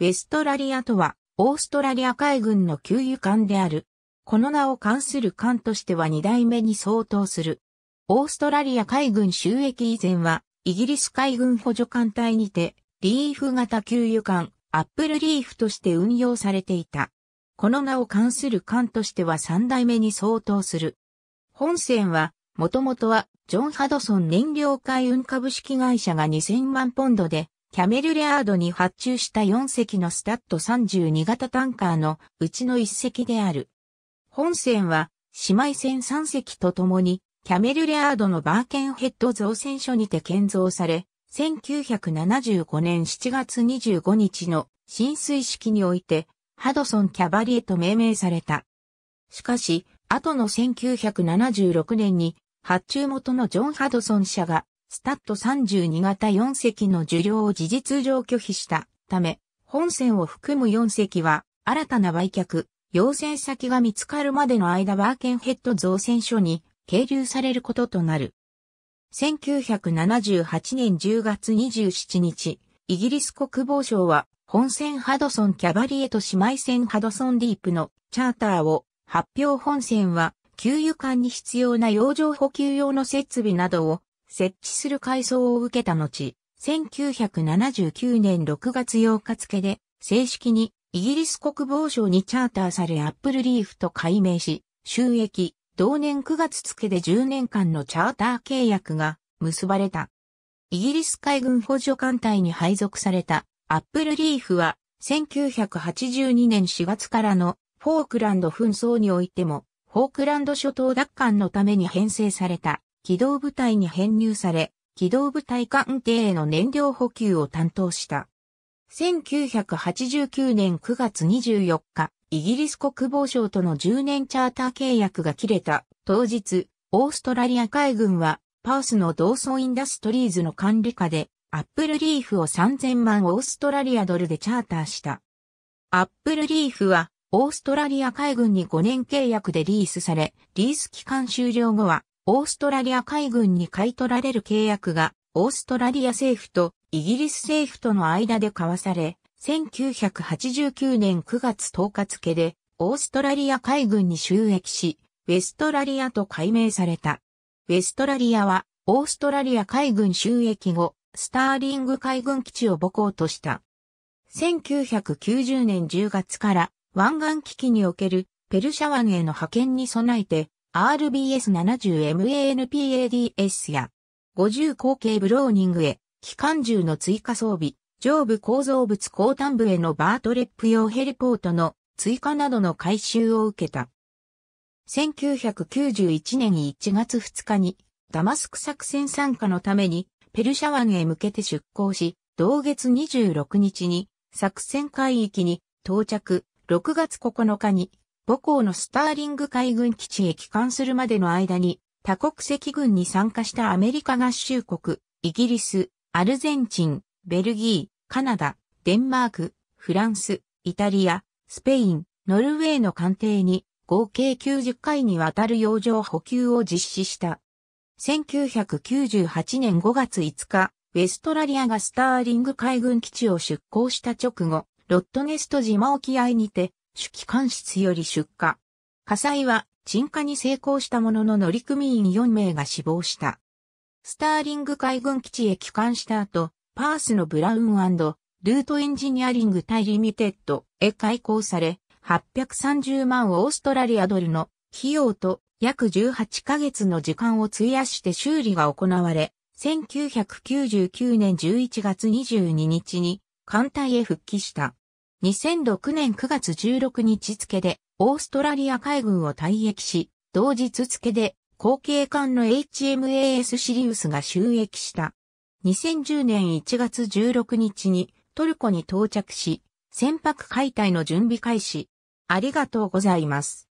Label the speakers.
Speaker 1: ウェストラリアとは、オーストラリア海軍の給油艦である。この名を冠する艦としては2代目に相当する。オーストラリア海軍収益以前は、イギリス海軍補助艦隊にて、リーフ型給油艦、アップルリーフとして運用されていた。この名を冠する艦としては3代目に相当する。本船は、もともとは、ジョン・ハドソン燃料海運株式会社が2000万ポンドでキャメルレアードに発注した4隻のスタッド32型タンカーのうちの1隻である。本船は姉妹船3隻と共にキャメルレアードのバーケンヘッド造船所にて建造され、1975年7月25日の浸水式において、ハドソンキャバリエと命名された。しかし、後の1976年に、発注元のジョン・ハドソン社がスタッド32型4隻の受領を事実上拒否したため、本船を含む4隻は、新たな売却、要請先が見つかるまでの間バーケンヘッド造船所に、係留されることとなる。1978年10月27日、イギリス国防省は、本船ハドソンキャバリエと姉妹船ハドソンディープのチャーターを発表本船は、給油管に必要な洋上補給用の設備などを設置する改装を受けた後、1979年6月8日付で、正式にイギリス国防省にチャーターされアップルリーフと改名し、収益、同年9月付で10年間のチャーター契約が結ばれた。イギリス海軍補助艦隊に配属されたアップルリーフは1982年4月からのフォークランド紛争においてもフォークランド諸島奪還のために編成された機動部隊に編入され、機動部隊艦艇への燃料補給を担当した。1989年9月24日、イギリス国防省との10年チャーター契約が切れた当日、オーストラリア海軍は、パースの同窓インダストリーズの管理下で、アップルリーフを3000万オーストラリアドルでチャーターした。アップルリーフは、オーストラリア海軍に5年契約でリースされ、リース期間終了後は、オーストラリア海軍に買い取られる契約が、オーストラリア政府とイギリス政府との間で交わされ、1989年9月10日付で、オーストラリア海軍に収益し、ウェストラリアと改名された。ウェストラリアは、オーストラリア海軍収益後、スターリング海軍基地を母校とした。1990年10月から、湾岸危機におけるペルシャ湾への派遣に備えて、RBS70MANPADS や50口径ブローニングへ機関銃の追加装備、上部構造物後端部へのバートレップ用ヘリポートの追加などの改修を受けた。1991年1月2日にダマスク作戦参加のためにペルシャ湾へ向けて出港し、同月26日に作戦海域に到着、6月9日に母校のスターリング海軍基地へ帰還するまでの間に、多国籍軍に参加したアメリカ合衆国、イギリス、アルゼンチン、ベルギー、カナダ、デンマーク、フランス、イタリア、スペイン、ノルウェーの艦艇に合計90回にわたる洋上補給を実施した。1998年5月5日、ウェストラリアがスターリング海軍基地を出港した直後、ロットネスト島沖合にて主機関室より出火。火災は鎮火に成功したものの乗組員4名が死亡した。スターリング海軍基地へ帰還した後、パースのブラウンルートエンジニアリング対リミテッドへ開港され、830万オーストラリアドルの費用と約18ヶ月の時間を費やして修理が行われ、1999年11月22日に艦隊へ復帰した。2006年9月16日付でオーストラリア海軍を退役し、同日付で後継艦の HMAS シリウスが収益した。2010年1月16日にトルコに到着し、船舶解体の準備開始。ありがとうございます。